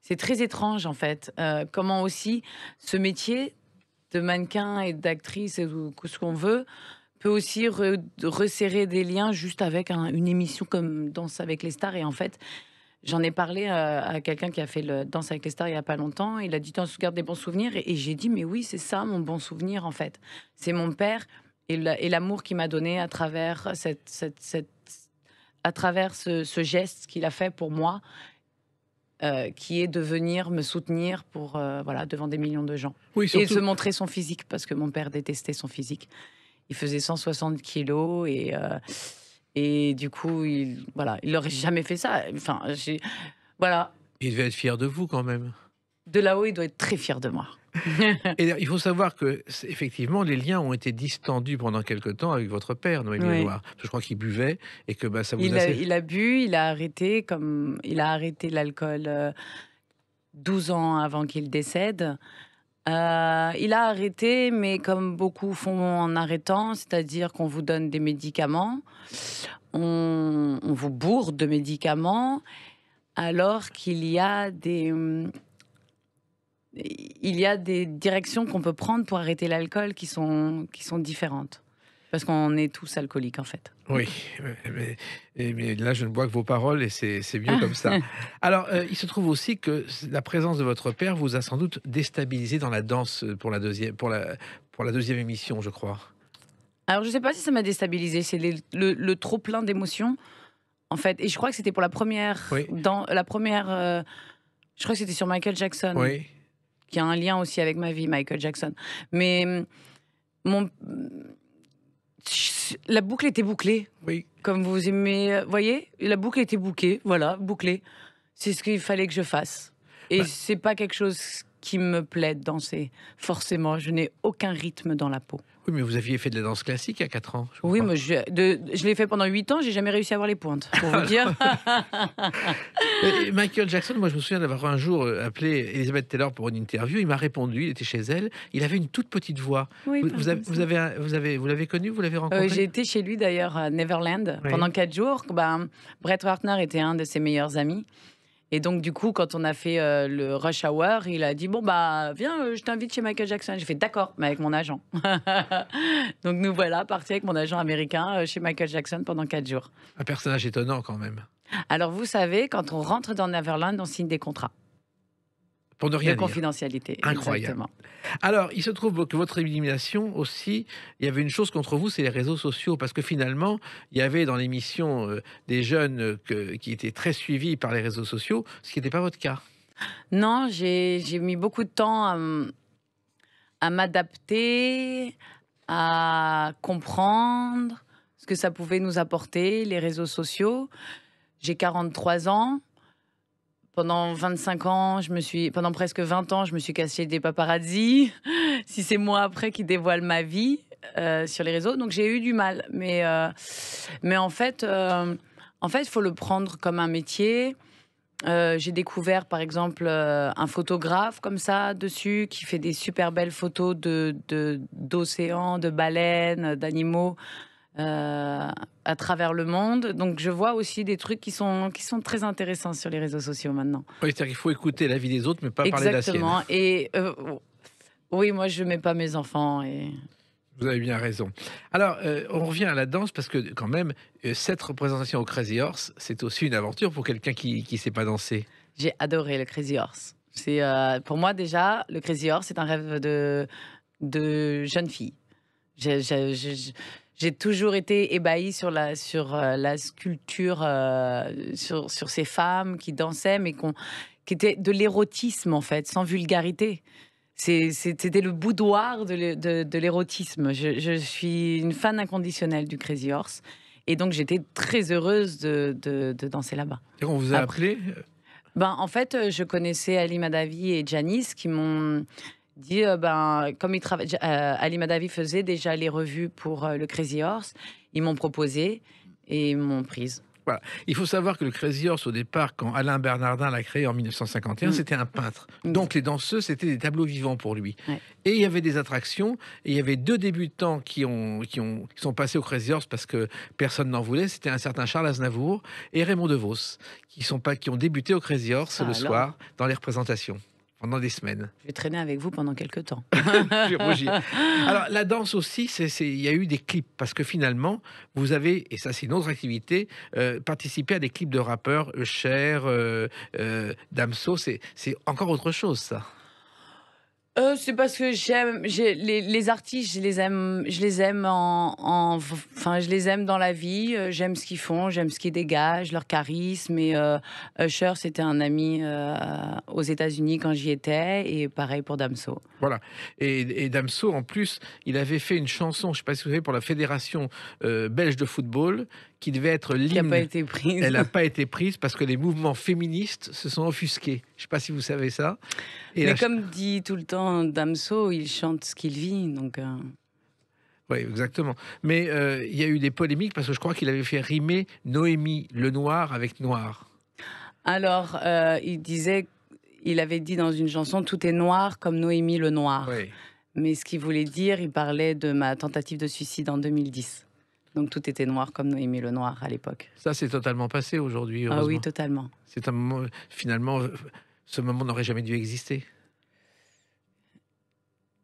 C'est très étrange, en fait. Euh, comment aussi ce métier de mannequin et d'actrice, ou ce qu'on veut, peut aussi resserrer des liens juste avec une émission comme Danse avec les stars. Et en fait, J'en ai parlé euh, à, quelqu'un qui a fait le Danse avec les stars il n'y a pas longtemps. Il a dit, te gardes des bons souvenirs. Et, j'ai dit, mais oui, c'est ça mon bon souvenir, en fait. C'est mon père et l'amour qu'il m'a donné à travers, cette, cette, cette à travers ce, ce geste qu'il a fait pour moi, euh, qui est de venir me soutenir pour, euh, voilà, devant des millions de gens. Oui, Et se montrer son physique, parce que mon père détestait son physique. Il faisait 160 kilos et... Et du coup, il, voilà, il n'aurait mmh. jamais fait ça. Enfin, voilà. Il devait être fier de vous quand même. De là-haut, il doit être très fier de moi. *laughs* il faut savoir que effectivement, les liens ont été distendus pendant quelque temps avec votre père, Noël oui. je crois qu'il buvait et que bah, ça vous il a, il a bu, il a arrêté comme il a arrêté l'alcool 12 euh, ans avant qu'il décède. Euh, il a arrêté, mais comme beaucoup font en arrêtant, c'est-à-dire qu'on vous donne des médicaments, on, on vous bourre de médicaments, alors qu'il y a des il y a des directions qu'on peut prendre pour arrêter l'alcool qui sont, qui sont différentes. Parce qu'on est tous alcooliques en fait. Oui, mais, là je ne bois que vos paroles et c'est mieux comme ça. *laughs* Alors euh, il se trouve aussi que la présence de votre père vous a sans doute déstabilisé dans la danse pour la deuxième, pour la, pour la deuxième émission, je crois. Alors je ne sais pas si ça m'a déstabilisé, c'est le, trop plein d'émotions en fait. Et je crois que c'était pour la première, dans la première, euh, je crois que c'était sur Michael Jackson. Oui. Qui a un lien aussi avec ma vie, Michael Jackson. Mais hum, mon la boucle était bouclée. Oui. Comme vous aimez, euh, voyez, la boucle était bouclée, voilà, bouclée. C'est ce qu'il fallait que je fasse. Et bah. c'est pas quelque chose qui me plaît danser. Forcément, je n'ai aucun rythme dans la peau. Oui, mais vous aviez fait de la danse classique à 4 ans. oui, moi, je, je l'ai fait pendant 8 ans, j'ai jamais réussi à avoir les pointes, pour vous *laughs* dire. Michael Jackson, moi, je me souviens d'avoir un jour euh, appelé Elizabeth Taylor pour une interview. Il m'a répondu, il était chez elle. Il avait une toute petite voix. vous, avez, vous, avez, vous, l'avez connu, vous l'avez rencontré euh, J'ai été chez lui d'ailleurs à Neverland pendant 4 jours. Ben, Brett Wartner était un de ses meilleurs amis. Et donc, du coup, quand on a fait euh, le rush hour, il a dit Bon, bah, viens, euh, je t'invite chez Michael Jackson. J'ai fait D'accord, mais avec mon agent. *laughs* donc, nous voilà partis avec mon agent américain euh, chez Michael Jackson pendant quatre jours. Un personnage étonnant, quand même. Alors, vous savez, quand on rentre dans Neverland, on signe des contrats pour ne rien de La confidentialité. Incroyable. Alors, il se trouve que votre élimination aussi, il y avait une chose contre vous, c'est les réseaux sociaux, parce que finalement, il y avait dans l'émission euh, des jeunes euh, qui étaient très suivis par les réseaux sociaux, ce qui n'était pas votre cas. Non, j'ai mis beaucoup de temps à m'adapter, à comprendre ce que ça pouvait nous apporter, les réseaux sociaux. J'ai 43 ans pendant 25 ans, je me suis, pendant presque 20 ans, je me suis cassée des paparazzis. *laughs* si c'est moi après qui dévoile ma vie euh, sur les réseaux, donc j'ai eu du mal. Mais, euh, mais en fait, euh, en fait, faut le prendre comme un métier. Euh, j'ai découvert par exemple un photographe comme ça dessus qui fait des super belles photos de d'océans, de baleines, d'animaux euh, à travers le monde. Donc je vois aussi des trucs qui sont, qui sont très intéressants sur les réseaux sociaux maintenant. Oui, c'est-à-dire qu'il faut écouter la vie des autres, mais pas parler de la Exactement. Et euh, oui, moi je ne mets pas mes enfants. Et... Vous avez bien raison. Alors, euh, on revient à la danse parce que quand même, cette représentation au Crazy Horse, c'est aussi une aventure pour quelqu'un qui ne sait pas danser. J'ai adoré le Crazy Horse. C'est pour moi déjà, le Crazy Horse, c'est un rêve de, de jeune fille. J'ai toujours été ébahie sur la, sur euh, la sculpture, euh, sur, sur ces femmes qui dansaient, mais qu'on, qui étaient de l'érotisme en fait, sans vulgarité. C'était le boudoir de l'érotisme. Je, suis une fan inconditionnelle du Crazy Horse. Et donc, j'étais très heureuse de, de, danser là-bas. Et on vous a appelé ben, En fait, euh, je connaissais Ali Madavi et Janice qui m'ont dit euh, ben comme il travaille, euh, Ali Madavi faisait déjà les revues pour euh, le Crazy Horse, ils m'ont proposé et m'ont prise. Il faut savoir que le Crazy Horse, au départ, quand Alain Bernardin l'a créé en 1951, mm. c'était un peintre. Donc les danseuses, c'était des tableaux vivants pour lui. Et il y avait des attractions, et il y avait deux débutants qui, ont, qui, sont passés au Crazy Horse parce que personne n'en voulait. C'était un certain Charles Aznavour et Raymond DeVos, qui, sont pas, qui ont débuté au Crazy Horse ah, le soir dans les représentations pendant des semaines. Je vais traîner avec vous pendant quelques temps. *laughs* Alors la danse aussi, c'est, il y a eu des clips parce que finalement, vous avez, et ça c'est une autre activité, euh, participé à des clips de rappeurs, Cher, euh, euh Damso, c'est encore autre chose ça. Euh, c'est parce que j'aime les, les, artistes, je les aime, je les aime en, enfin je les aime dans la vie. Euh, j'aime ce qu'ils font, j'aime ce qu'ils dégagent, leur charisme. Et euh, Usher, c'était un ami aux États-Unis quand j'y étais, et pareil pour Damso. Voilà. Et, Damso, en plus, il avait fait une chanson, je ne sais pas si vous savez, pour la fédération belge de football qui devait être l'hymne. Elle n'a pas été prise. Elle n'a *laughs* pas été prise parce que les mouvements féministes se sont offusqués. Je ne sais pas si vous savez ça. Mais comme dit tout le temps Damso, il chante ce qu'il vit, donc... Euh. Oui, exactement. Mais euh, il y a eu des polémiques parce que je crois qu'il avait fait rimer Noémie le noir avec noir. Alors, euh, il disait, il avait dit dans une chanson, tout est noir comme Noémie le noir. Mais ce qu'il voulait dire, il parlait de ma tentative de suicide en 2010. Donc tout était noir comme Noémie le noir à l'époque. Ça, c'est totalement passé aujourd'hui. Ah oui, totalement. C'est un moment, finalement, ce moment n'aurait jamais dû exister.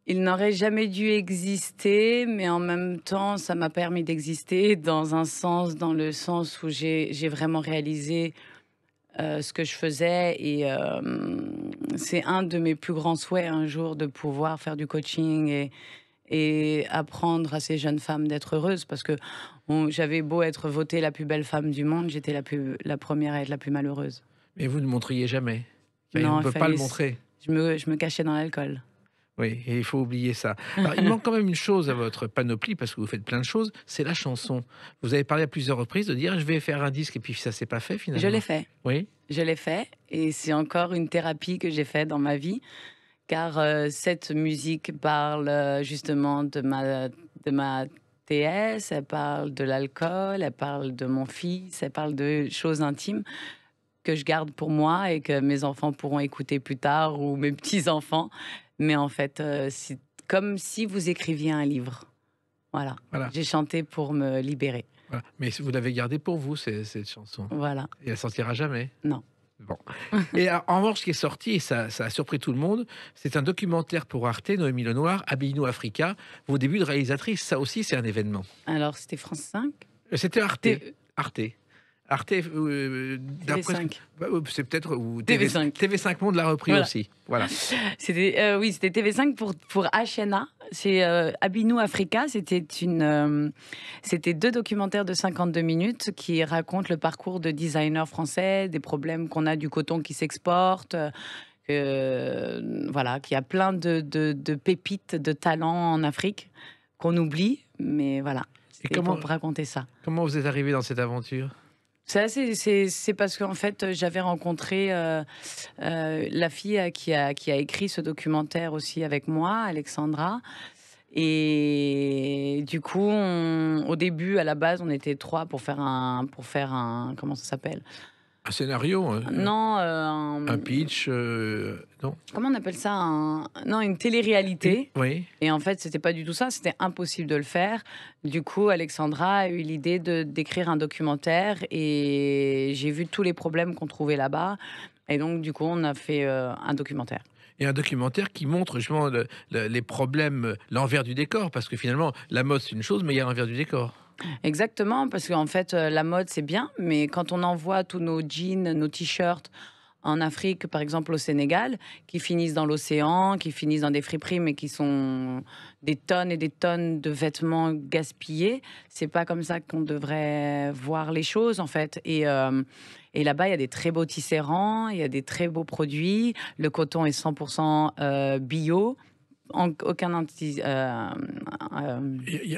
Il n'aurait jamais dû exister, mais en même temps, ça m'a permis d'exister dans un sens, dans le sens où j'ai vraiment réalisé euh, ce que je faisais. Et euh, c'est un de mes plus grands souhaits un jour de pouvoir faire du coaching et, et apprendre à ces jeunes femmes d'être heureuses parce que j'avais beau être votée la plus belle femme du monde, j'étais la, la première à être la plus malheureuse. Mais vous ne montriez jamais. non, ne peux pas le montrer. Je me, je cachais dans l'alcool. Oui, et il faut oublier ça. il manque quand même une chose à votre panoplie, parce que vous faites plein de choses, c'est la chanson. Vous avez parlé à plusieurs reprises de dire je vais faire un disque, et puis ça s'est pas fait finalement. Je l'ai fait. Oui. Je l'ai fait, et c'est encore une thérapie que j'ai faite dans ma vie car euh, cette musique parle euh, justement de ma, de ma TS, elle parle de l'alcool, elle parle de mon fils, elle parle de choses intimes que je garde pour moi et que mes enfants pourront écouter plus tard ou mes *laughs* petits-enfants. Mais en fait, euh, c'est comme si vous écriviez un livre. Voilà. J'ai chanté pour me libérer. Mais vous l'avez gardée pour vous, cette chanson. Voilà. Et elle sortira jamais. Non. Bon. *laughs* Et en revanche, ce qui est sorti, et ça, a surpris tout le monde, c'est un documentaire pour Arte, Noémie Lenoir, Abino Africa, vos débuts de réalisatrice. Ça aussi, c'est un événement. Alors, c'était France 5 euh, C'était Arte. Euh, Arte. Arte, 5 euh, euh, bah, euh, C'est peut-être TV, 5 TV5 Monde l'a repris aussi. Voilà. *laughs* C'était oui, c'était TV5 pour pour HNA. C'est Abinou Africa. C'était une, c'était deux documentaires de 52 minutes qui racontent le parcours de designers français, des problèmes qu'on a du coton qui s'exporte. voilà, qu'il y a plein de, de, pépites de talents en Afrique qu'on oublie, mais voilà. Et comment raconter ça Comment vous êtes arrivé dans cette aventure ça, c'est parce qu'en fait, j'avais rencontré euh, euh, la fille euh, qui a, écrit ce documentaire aussi avec moi, Alexandra. Et du coup, au début, à la base, on était trois pour faire un, pour faire un, comment ça s'appelle un scénario Non, euh, un, pitch euh, non. Comment on appelle ça un... Non, une télé-réalité. Oui. Et en fait, c'était pas du tout ça, c'était impossible de le faire. Du coup, Alexandra a eu l'idée de d'écrire un documentaire et j'ai vu tous les problèmes qu'on trouvait là-bas. Et donc, du coup, on a fait euh, un documentaire et un documentaire qui montre justement les problèmes, l'envers du décor, parce que finalement, la mode, c'est une chose, mais il y a l'envers du décor. Exactement, parce qu'en fait, euh, la mode, c'est bien, mais quand on envoie tous nos jeans, nos t-shirts en Afrique, par exemple au Sénégal, qui finissent dans l'océan, qui finissent dans des friperies, mais qui sont des tonnes et des tonnes de vêtements gaspillés, c'est pas comme ça qu'on devrait voir les choses, en fait. Et. Euh, et là-bas, il y a des très beaux tisserands, il y a des très beaux produits. Le coton est 100% euh, bio aucun anti. Il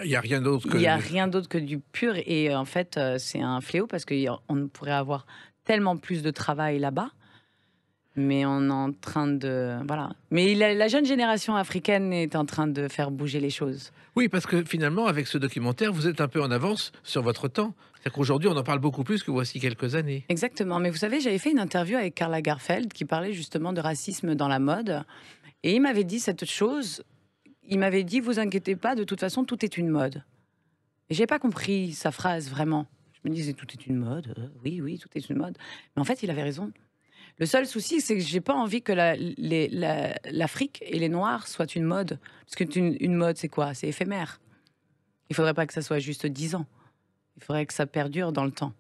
n'y a, rien d'autre que. Il a rien d'autre que du pur. Et euh, en fait, euh, c'est un fléau parce qu'on pourrait avoir tellement plus de travail là-bas mais on est en train de voilà. Mais la, jeune génération africaine est en train de faire bouger les choses. Oui, parce que finalement, avec ce documentaire, vous êtes un peu en avance sur votre temps. C'est-à-dire qu'aujourd'hui, on en parle beaucoup plus que voici quelques années. Exactement. Mais vous savez, j'avais fait une interview avec Carla Garfeld qui parlait justement de racisme dans la mode. Et il m'avait dit cette chose. Il m'avait dit, vous inquiétez pas, de toute façon, tout est une mode. Et j'ai pas compris sa phrase vraiment. Je me disais, tout est une mode. Euh, oui, oui, tout est une mode. Mais en fait, il avait raison. Le seul souci, c'est que j'ai pas envie que l'Afrique et les Noirs soient une mode. Parce qu'une une mode, c'est quoi C'est éphémère. Il faudrait pas que ça soit juste 10 ans. Il faudrait que ça perdure dans le temps.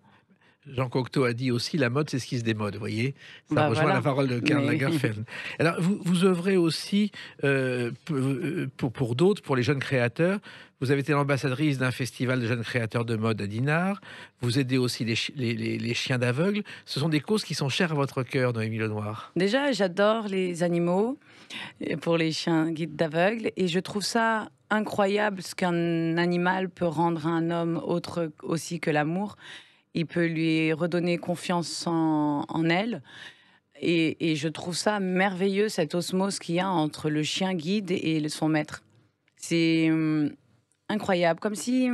Jean Cocteau a dit aussi la mode, c'est ce qui se démode. voyez, ça bah, rejoint la parole de Karl Lagerfeld. Alors, vous, vous œuvrez aussi euh, euh, pour, d'autres, pour les jeunes créateurs. Vous avez été l'ambassadrice d'un festival de jeunes créateurs de mode à Dinard. Vous aidez aussi les, chiens d'aveugles. Ce sont des causes qui sont chères à votre cœur, Noémie Lenoir. Déjà, j'adore les animaux pour les chiens guides d'aveugles. Et je trouve ça incroyable ce qu'un animal peut rendre à un homme autre aussi que l'amour il peut lui redonner confiance en, elle. Et, je trouve ça merveilleux, cette osmose qu'il y a entre le chien guide et son maître. C'est hum, incroyable, comme si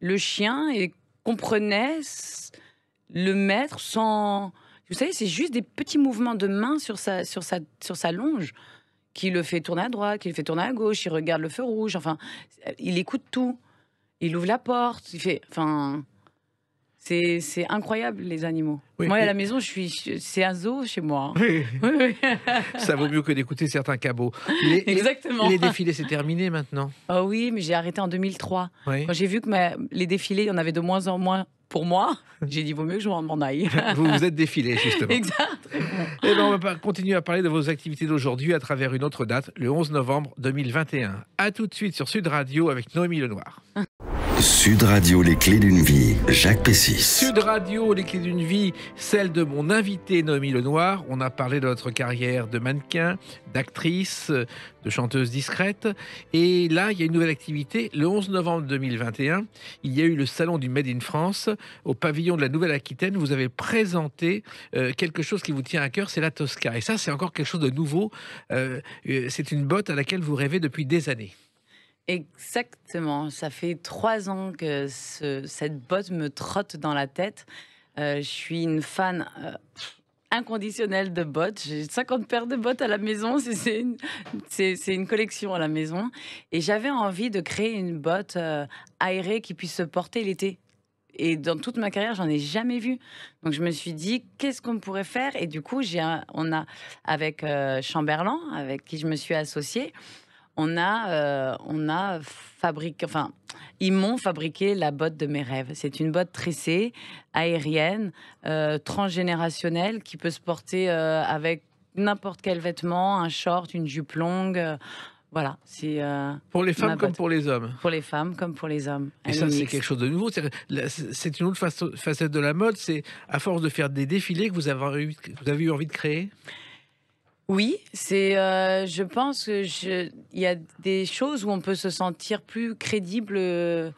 le chien comprenait le maître sans... Vous savez, c'est juste des petits mouvements de main sur sa, sur sa, sur sa longe qui le fait tourner à droite, qui le fait tourner à gauche, il regarde le feu rouge, enfin, il écoute tout. Il ouvre la porte, il fait... Enfin, c'est, incroyable, les animaux. moi, à la maison, je suis, c'est un zoo chez moi. Hein. *laughs* *laughs* Ça vaut mieux que d'écouter certains cabots. Exactement. Les, défilés, c'est terminé maintenant. Oh oui, mais j'ai arrêté en 2003. Quand j'ai vu que les défilés, il y en avait de moins en moins pour moi, *laughs* j'ai dit vaut mieux que je m'en aille. vous vous êtes défilé, justement. Exact. Et eh ben, on va continuer à parler de vos activités d'aujourd'hui à travers une autre date, le 11 novembre 2021. À tout de suite sur Sud Radio avec Noémie Lenoir. Sud Radio, les clés d'une vie, Jacques Pessis. Sud Radio, les clés d'une vie, celle de mon invité Le Lenoir. On a parlé de notre carrière de mannequin, d'actrice, de chanteuse discrète. Et là, il y a une nouvelle activité. Le 11 novembre 2021, il y a eu le salon du Made in France au pavillon de la Nouvelle-Aquitaine. Vous avez présenté euh, quelque chose qui vous tient à cœur, c'est la Tosca. Et ça, c'est encore quelque chose de nouveau. Euh, euh, c'est une botte à laquelle vous rêvez depuis des années. Exactement. Ça fait trois ans que cette botte me trotte dans la tête. Euh, je suis une fan euh, inconditionnelle de bottes. J'ai 50 paires de bottes à la maison. C'est une, collection à la maison. Et j'avais envie de créer une botte euh, aérée qui puisse se porter l'été. Et dans toute ma carrière, j'en ai jamais vu. Donc je me suis dit, qu'est-ce qu'on pourrait faire Et du coup, on a, avec Chamberlain, avec qui je me suis associée, on a, euh, on a fabriqué, enfin, ils m'ont fabriqué la botte de mes rêves. C'est une botte tressée, aérienne, euh, transgénérationnelle, qui peut se porter euh, avec n'importe quel vêtement, un short, une jupe longue. Voilà, c'est. pour les femmes comme pour les hommes. Pour les femmes comme pour les hommes. Et ça, c'est quelque chose de nouveau. C'est une autre facette de la mode. C'est à force de faire des défilés que vous avez, que vous avez eu envie de créer oui, c'est. Euh, je pense que Il y a des choses où on peut se sentir plus crédible euh,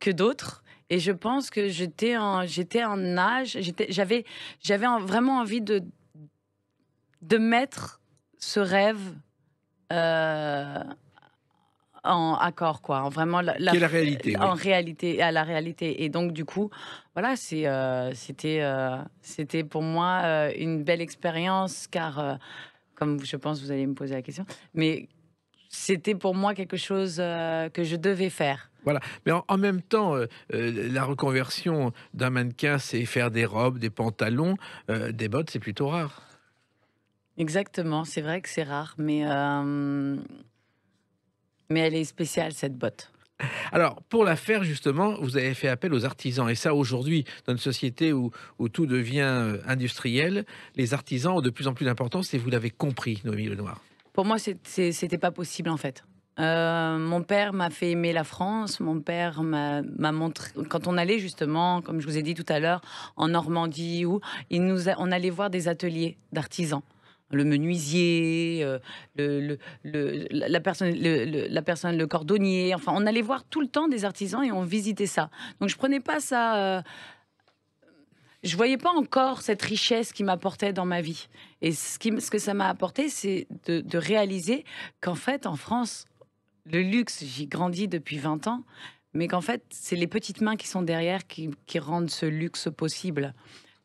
que d'autres. Et je pense que j'étais en, j'étais en âge, j'avais, j'avais vraiment envie de, de mettre ce rêve euh, en accord, quoi. En vraiment la, réalité. En réalité, à la réalité. Et donc, du coup, voilà, euh, c'était, euh, c'était pour moi euh, une belle expérience, car, comme je pense, vous allez me poser la question, mais c'était pour moi quelque chose que je devais faire. Voilà. Mais en, même temps, la reconversion d'un mannequin, c'est faire des robes, des pantalons, des bottes, c'est plutôt rare. Exactement, c'est vrai que c'est rare, mais mais elle est spéciale, cette botte. Alors, pour la faire, justement, vous avez fait appel aux artisans. Et ça, aujourd'hui, dans une société où, tout devient euh, industriel, les artisans ont de plus en plus d'importance et vous l'avez compris, Noémie Lenoir. Pour moi, ce n'était pas possible, en fait. Euh, mon père m'a fait aimer la France. Mon père m'a montré quand on allait justement, comme je vous ai dit tout à l'heure, en Normandie où on allait voir des ateliers d'artisans le menuisier, euh, le, la, personne, la personne, le cordonnier. Enfin, on allait voir tout le temps des artisans et on visitait ça. Donc, je prenais pas ça. Euh, je voyais pas encore cette richesse qui m'apportait dans ma vie. Et ce, que ça m'a apporté, c'est de, réaliser qu'en fait, en France, le luxe, j'y grandis depuis 20 ans, mais qu'en fait, c'est les petites mains qui sont derrière qui rendent ce luxe possible.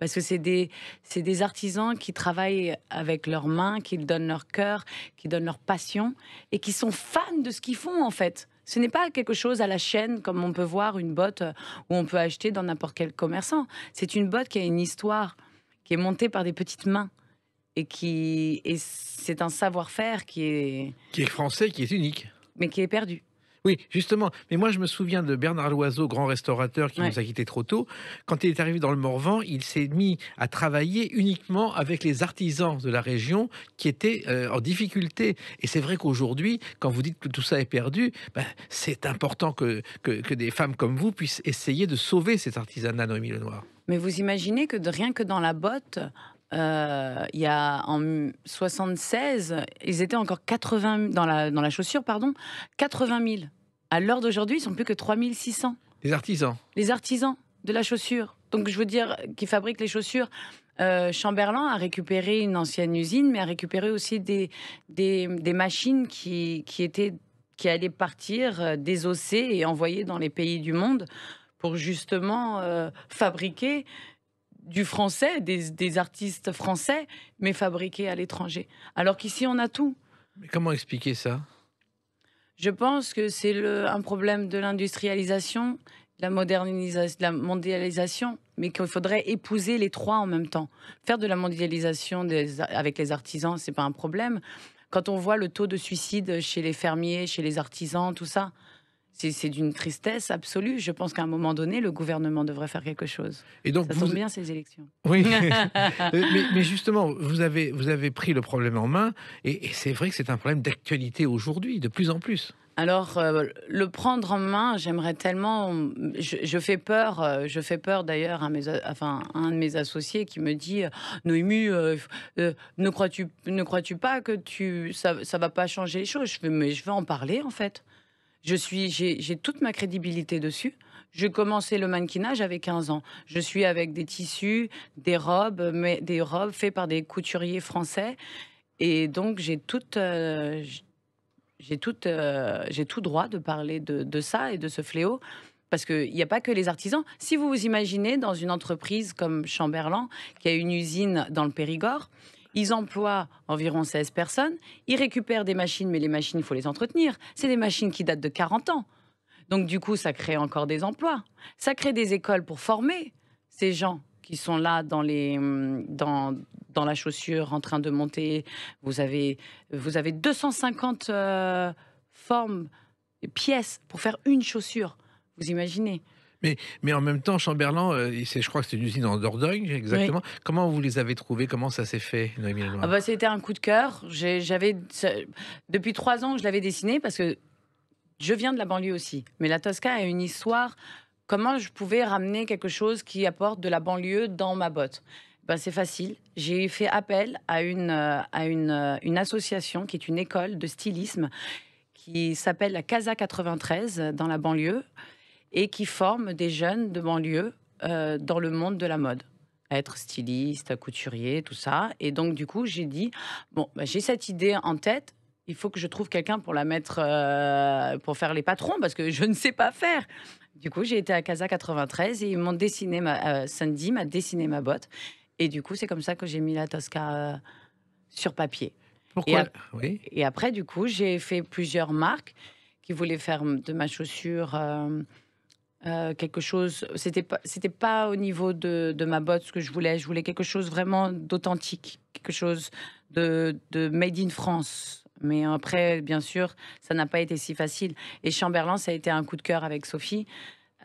Parce que c'est des, artisans qui travaillent avec leurs mains, qui donnent leur cœur, qui donnent leur passion et qui sont fans de ce qu'ils font en fait. Ce n'est pas quelque chose à la chaîne comme on peut voir une botte euh, où on peut acheter dans n'importe quel commerçant. C'est une botte qui a une histoire, qui est montée par des petites mains et qui et c'est un savoir-faire qui est qui est français, qui est unique, mais qui est perdu. Oui, justement. Mais moi, je me souviens de Bernard Loiseau, grand restaurateur qui nous a quittés trop tôt. Quand il est arrivé dans le Morvan, il s'est mis à travailler uniquement avec les artisans de la région qui étaient euh, en difficulté. Et c'est vrai qu'aujourd'hui, quand vous dites que tout ça est perdu, ben, c'est important que, que, des femmes comme vous puissent essayer de sauver cet artisanat, Noémie Lenoir. Mais vous imaginez que de, rien que dans la botte, euh, il y a en 76, ils étaient encore 80 dans la, dans la chaussure, pardon, 80 000. À l'heure d'aujourd'hui, ils sont plus que 3600. Les artisans. Les artisans de la chaussure. Donc je veux dire, qui fabriquent les chaussures. Euh, Chamberlain a récupéré une ancienne usine, mais a récupéré aussi des, des, machines qui, qui, étaient, qui allaient partir euh, désossées et envoyées dans les pays du monde pour justement euh, fabriquer du français, des, artistes français, mais fabriqués à l'étranger. Alors qu'ici, on a tout. Mais comment expliquer ça Je pense que c'est un problème de l'industrialisation, la modernisation, la mondialisation, mais qu'il faudrait épouser les trois en même temps. Faire de la mondialisation avec les artisans, c'est pas un problème. Quand on voit le taux de suicide chez les fermiers, chez les artisans, tout ça, c'est d'une tristesse absolue. Je pense qu'à un moment donné, le gouvernement devrait faire quelque chose. Et donc, ça tombe bien ces élections. Oui, *laughs* mais, justement, vous avez, vous avez pris le problème en main, et, c'est vrai que c'est un problème d'actualité aujourd'hui, de plus en plus. Alors, euh, le prendre en main, j'aimerais tellement. Je, fais peur. Euh, je fais peur d'ailleurs à enfin, un de mes associés qui me dit, euh, euh, ne crois-tu, ne crois-tu pas que tu, ça, ne va pas changer les choses Je mais je vais en parler en fait. Je suis, j'ai toute ma crédibilité dessus. Je commençais le mannequinage avec 15 ans. Je suis avec des tissus, des robes, mais des robes faites par des couturiers français. Et donc, j'ai euh, euh, tout droit de parler de, de, ça et de ce fléau. Parce qu'il n'y a pas que les artisans. Si vous vous imaginez dans une entreprise comme Chamberlain, qui a une usine dans le Périgord, ils emploient environ 16 personnes. Ils récupèrent des machines, mais les machines, il faut les entretenir. C'est des machines qui datent de 40 ans. Donc du coup, ça crée encore des emplois. Ça crée des écoles pour former ces gens qui sont là dans, les, hum, dans, la chaussure en train de monter. Vous avez, vous avez 250 formes euh, formes, pièces pour faire une chaussure. Vous imaginez mais, mais en même temps, Chamberlain, euh, je crois que c'est une usine en Dordogne, exactement. Comment vous les avez trouvés Comment ça s'est fait, ah bah, C'était un coup de cœur. j'avais, depuis trois ans que je l'avais dessiné parce que je viens de la banlieue aussi. Mais la Tosca a une histoire. Comment je pouvais ramener quelque chose qui apporte de la banlieue dans ma botte bah, c'est facile. J'ai fait appel à une, euh, à une, euh, une association qui est une école de stylisme qui s'appelle la Casa 93 dans la banlieue et qui forment des jeunes de banlieue euh, dans le monde de la mode être styliste, couturier, tout ça. Et donc, du coup, j'ai dit, bon, bah, j'ai cette idée en tête, il faut que je trouve quelqu'un pour la mettre, euh, pour faire les patrons, parce que je ne sais pas faire. Du coup, j'ai été à Casa 93 et ils m'ont dessiné, ma, euh, Sandy m'a dessiné ma botte. Et du coup, c'est comme ça que j'ai mis la Tosca sur papier. Pourquoi et, oui. et après, du coup, j'ai fait plusieurs marques qui voulaient faire de ma chaussure. Euh, quelque chose. C'était pas, pas au niveau de, de, ma botte ce que je voulais. Je voulais quelque chose vraiment d'authentique, quelque chose de, de, made in France. Mais après, bien sûr, ça n'a pas été si facile. Et Chamberlain, ça a été un coup de cœur avec Sophie,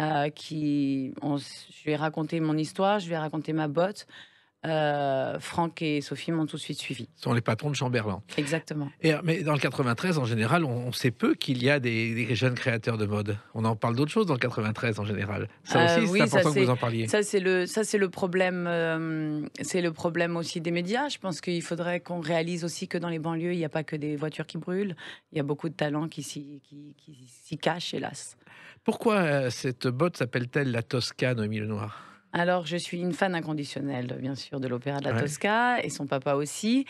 euh, qui, je lui ai raconté mon histoire, je lui ai raconté ma botte. Euh, Franck et Sophie m'ont tout de suite suivi. Ce sont les patrons de Chamberlain. Exactement. Euh, mais dans le 93, en général, on, sait peu qu'il y a des, jeunes créateurs de mode. On en parle d'autres choses dans le 93 en général. Ça euh, aussi, c'est important que vous en parliez. Ça, c'est le, problème. c'est le problème aussi des médias. Je pense qu'il faudrait qu'on réalise aussi que dans les banlieues, il n'y a pas que des voitures qui brûlent. Il y a beaucoup de talents qui s'y, qui s'y cachent, hélas. Pourquoi cette botte s'appelle-t-elle la Toscane au milieu noir alors, je suis une fan inconditionnelle, bien sûr, de l'opéra de la Tosca et son papa aussi.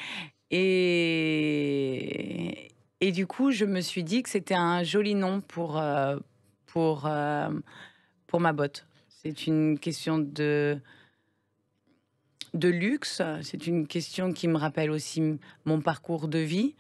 Et, et du coup, je me suis dit que c'était un joli nom pour, euh, pour, euh, pour ma botte. C'est une question de, de luxe. C'est une question qui me rappelle aussi mon parcours de vie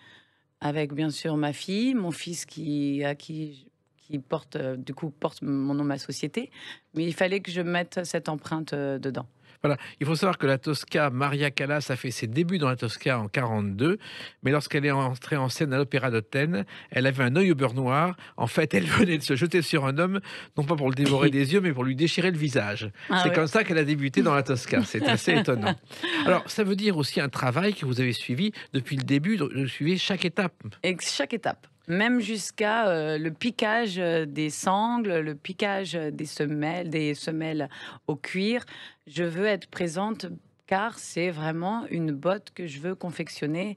avec bien sûr ma fille, mon fils qui, à qui qui porte, euh, du coup, porte mon nom, ma société. Mais il fallait que je mette cette empreinte euh, dedans. Voilà, il faut savoir que la Tosca, Maria Callas a fait ses débuts dans la Tosca en 42, mais lorsqu'elle est entrée en scène à l'Opéra d'Athènes, elle avait un œil au beurre noir. En fait, elle venait de se jeter sur un homme, non pas pour le dévorer *laughs* des yeux, mais pour lui déchirer le visage. Ah C'est comme ça qu'elle a débuté dans la Tosca. C'est assez étonnant. *laughs* Alors, ça veut dire aussi un travail que vous avez suivi depuis le début, de suivez chaque étape. Et chaque étape même jusqu'à euh, le piquage euh, des sangles, le piquage euh, des semelles, des semelles au cuir. Je veux être présente car c'est vraiment une botte que je veux confectionner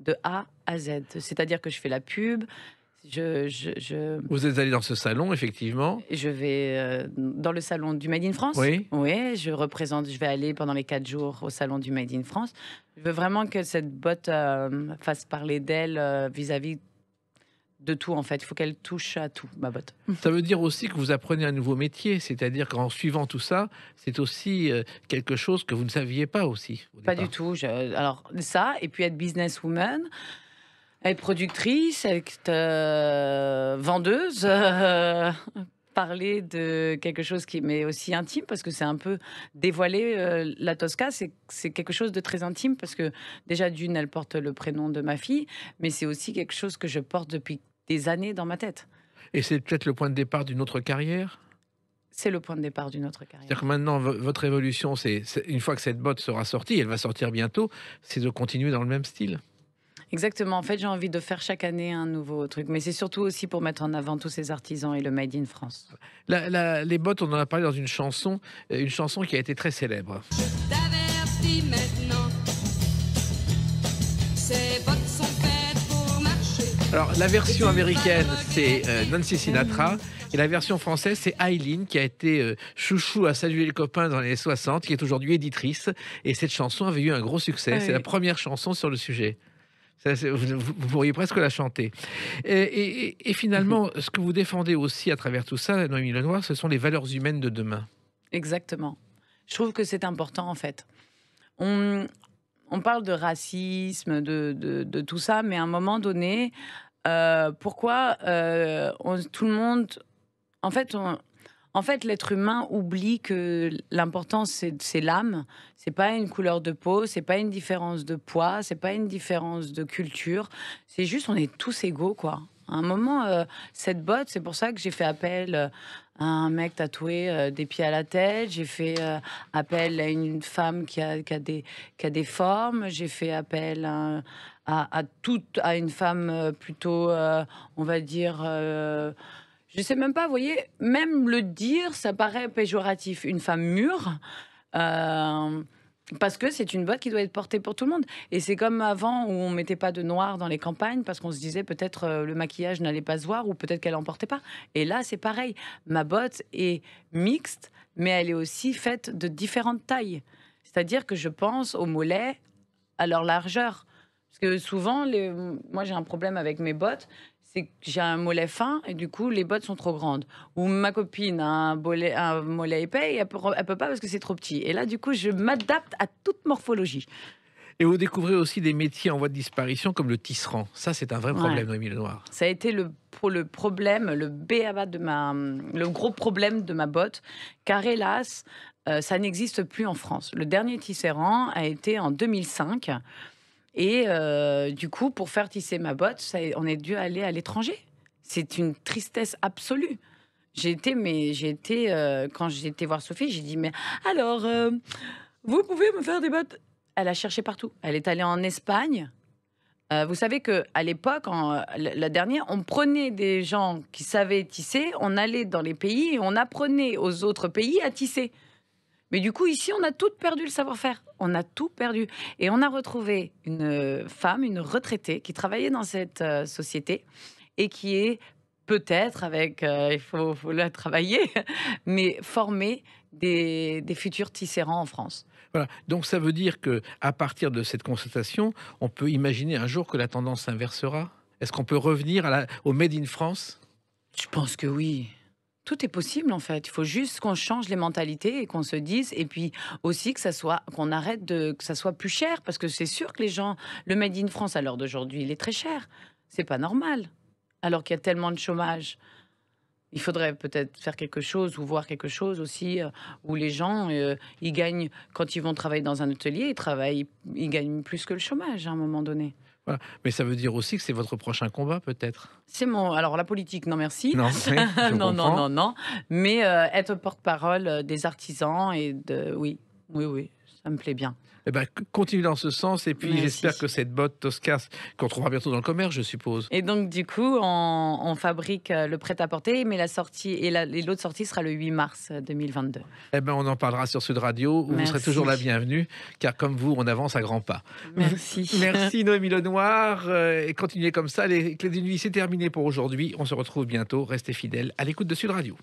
de A à Z. C'est-à-dire que je fais la pub, je, Vous êtes allé dans ce salon, effectivement Je vais dans le salon du Made in France. Oui. Oui, je représente, je vais aller pendant les quatre jours au salon du Made in France. Je veux vraiment que cette botte fasse parler d'elle vis-à-vis -vis de tout en fait. Il faut qu'elle touche à tout, ma botte. Ça veut dire aussi que vous apprenez un nouveau métier, c'est-à-dire qu'en suivant tout ça, c'est aussi euh, quelque chose que vous ne saviez pas aussi. pas du tout. alors ça, et puis être businesswoman. Être productrice, être euh, vendeuse, euh, *laughs* parler de quelque chose qui m'est aussi intime parce que c'est un peu dévoiler la Tosca, c'est quelque chose de très intime parce que déjà d'une elle porte le prénom de ma fille, mais c'est aussi quelque chose que je porte depuis des années dans ma tête. Et c'est peut-être le point de départ d'une autre carrière c'est le point de départ d'une autre carrière. C'est-à-dire que maintenant, votre évolution, c'est une fois que cette botte sera sortie, elle va sortir bientôt, c'est de continuer dans le même style. Exactement. En fait, j'ai envie de faire chaque année un nouveau truc. Mais c'est surtout aussi pour mettre en avant tous ces artisans et le Made in France. les bottes, on en a parlé dans une chanson, euh, une chanson qui a été très célèbre. Alors, la version américaine, c'est euh, Nancy Sinatra. Et la version française, c'est Aileen, qui a été euh, chouchou à saluer le copain dans les 60, qui est aujourd'hui éditrice. Et cette chanson avait eu un gros succès. Ah c'est la première chanson sur le sujet. vous, pourriez presque la chanter. Et, finalement, *laughs* ce que vous défendez aussi à travers tout ça, Noémie Lenoir, ce sont les valeurs humaines de demain. Exactement. Je trouve que c'est important, en fait. On, on parle de racisme, de, tout ça, mais à un moment donné, euh, pourquoi euh, tout le monde. En fait, on, en fait, l'être humain oublie que l'important c'est l'âme. C'est pas une couleur de peau, c'est pas une différence de poids, c'est pas une différence de culture. C'est juste on est tous égaux quoi. À un moment, euh, cette botte, c'est pour ça que j'ai fait appel un mec tatoué euh, des pieds à la tête, j'ai fait euh, appel à une femme qui a, qui a, des, qui a des formes, j'ai fait appel à, à, toute, à une femme euh, plutôt, on va dire... je sais même pas, vous voyez, même le dire, ça paraît péjoratif. Une femme mûre, parce que c'est une botte qui doit être portée pour tout le monde. Et c'est comme avant où on mettait pas de noir dans les campagnes parce qu'on se disait peut-être euh, le maquillage n'allait pas se voir ou peut-être qu'elle en portait pas. Et là, c'est pareil. Ma botte est mixte, mais elle est aussi faite de différentes tailles. C'est-à-dire que je pense aux mollets, à leur largeur. Parce que souvent, les... moi j'ai un problème avec mes bottes, c'est que j'ai un mollet fin et du coup les bottes sont trop grandes. Ou ma copine a un, mollet épais et elle peut, peut pas parce que c'est trop petit. Et là du coup je m'adapte à toute morphologie. Et vous découvrez aussi des métiers en voie de disparition comme le tisserand. Ça, c'est un vrai problème, Noémie noir Lenoir. Ça a été le, le problème, le de ma, le gros problème de ma botte, car hélas, euh, ça n'existe plus en France. Le dernier tisserand a été en 2005. Et euh, du coup, pour faire tisser ma botte, on est dû aller à l'étranger. C'est une tristesse absolue. J'ai mais j'ai euh, quand j'ai voir Sophie, j'ai dit, mais alors, euh, vous pouvez me faire des bottes Elle a cherché partout. Elle est allée en Espagne. vous savez que à l'époque, la dernière, on prenait des gens qui savaient tisser, on allait dans les pays et on apprenait aux autres pays à tisser. Mais du coup, ici, on a tout perdu le savoir-faire. On a tout perdu. Et on a retrouvé une euh, femme, une retraitée, qui travaillait dans cette euh, société et qui est peut-être, avec, euh, il faut, faut, la travailler, *laughs* mais former des, futurs tisserands en France. Voilà. Donc ça veut dire que à partir de cette constatation, on peut imaginer un jour que la tendance s'inversera. Est-ce qu'on peut revenir au Made in France Je pense que oui tout est possible en fait. Il faut juste qu'on change les mentalités et qu'on se dise, et puis aussi que ça soit, qu'on arrête de, que ça soit plus cher, parce que c'est sûr que les gens, le Made in France à l'heure d'aujourd'hui, il est très cher. C'est pas normal. Alors qu'il y a tellement de chômage. Il faudrait peut-être faire quelque chose ou voir quelque chose aussi euh, où les gens, euh, ils gagnent, quand ils vont travailler dans un atelier, ils travaillent, ils gagnent plus que le chômage à un moment donné. Mais ça veut dire aussi que c'est votre prochain combat, peut-être C'est mon. Alors, la politique, non merci. Non, *laughs* non, non, non, Mais euh, être porte-parole euh, des artisans et de. Oui, oui, oui ça me plaît bien. Eh ben, continue dans ce sens et puis j'espère que cette botte Tosca, qu'on trouvera bientôt dans le commerce, je suppose. Et donc du coup, on, fabrique euh, le prêt-à-porter, mais la sortie et l'autre sortie sera le 8 mars 2022. Euh, eh ben, on en parlera sur Sud Radio. Où vous serez toujours la bienvenue, car comme vous, on avance à grands pas. Merci. *laughs* Merci Noémie Lenoir euh, et continuez comme ça. Les clés d'une vie, c'est terminé pour aujourd'hui. On se retrouve bientôt. Restez fidèles à l'écoute de Sud Radio.